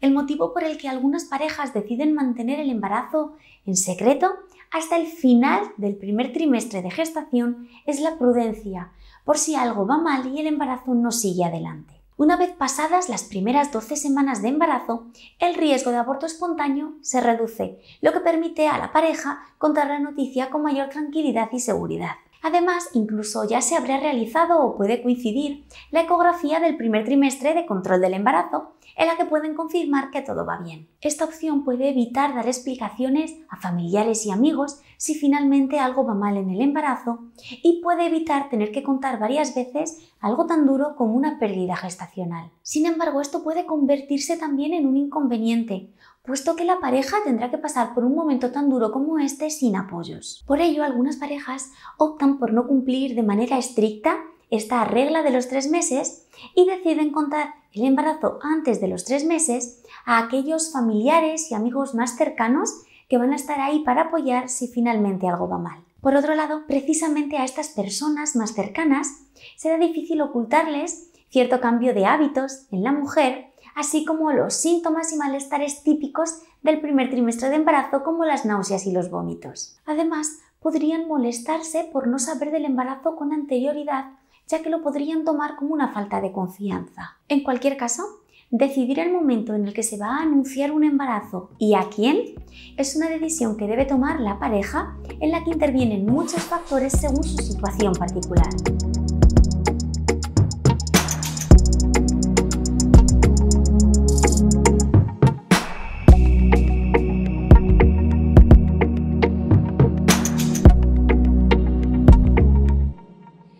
El motivo por el que algunas parejas deciden mantener el embarazo en secreto hasta el final del primer trimestre de gestación es la prudencia, por si algo va mal y el embarazo no sigue adelante. Una vez pasadas las primeras 12 semanas de embarazo, el riesgo de aborto espontáneo se reduce, lo que permite a la pareja contar la noticia con mayor tranquilidad y seguridad. Además, incluso ya se habrá realizado o puede coincidir la ecografía del primer trimestre de control del embarazo, en la que pueden confirmar que todo va bien. Esta opción puede evitar dar explicaciones a familiares y amigos si finalmente algo va mal en el embarazo y puede evitar tener que contar varias veces algo tan duro como una pérdida gestacional. Sin embargo, esto puede convertirse también en un inconveniente, puesto que la pareja tendrá que pasar por un momento tan duro como este sin apoyos. Por ello, algunas parejas optan por no cumplir de manera estricta esta regla de los tres meses y deciden contar el embarazo antes de los tres meses a aquellos familiares y amigos más cercanos que van a estar ahí para apoyar si finalmente algo va mal. Por otro lado, precisamente a estas personas más cercanas será difícil ocultarles cierto cambio de hábitos en la mujer, así como los síntomas y malestares típicos del primer trimestre de embarazo como las náuseas y los vómitos. Además, podrían molestarse por no saber del embarazo con anterioridad ya que lo podrían tomar como una falta de confianza. En cualquier caso, decidir el momento en el que se va a anunciar un embarazo y a quién es una decisión que debe tomar la pareja en la que intervienen muchos factores según su situación particular.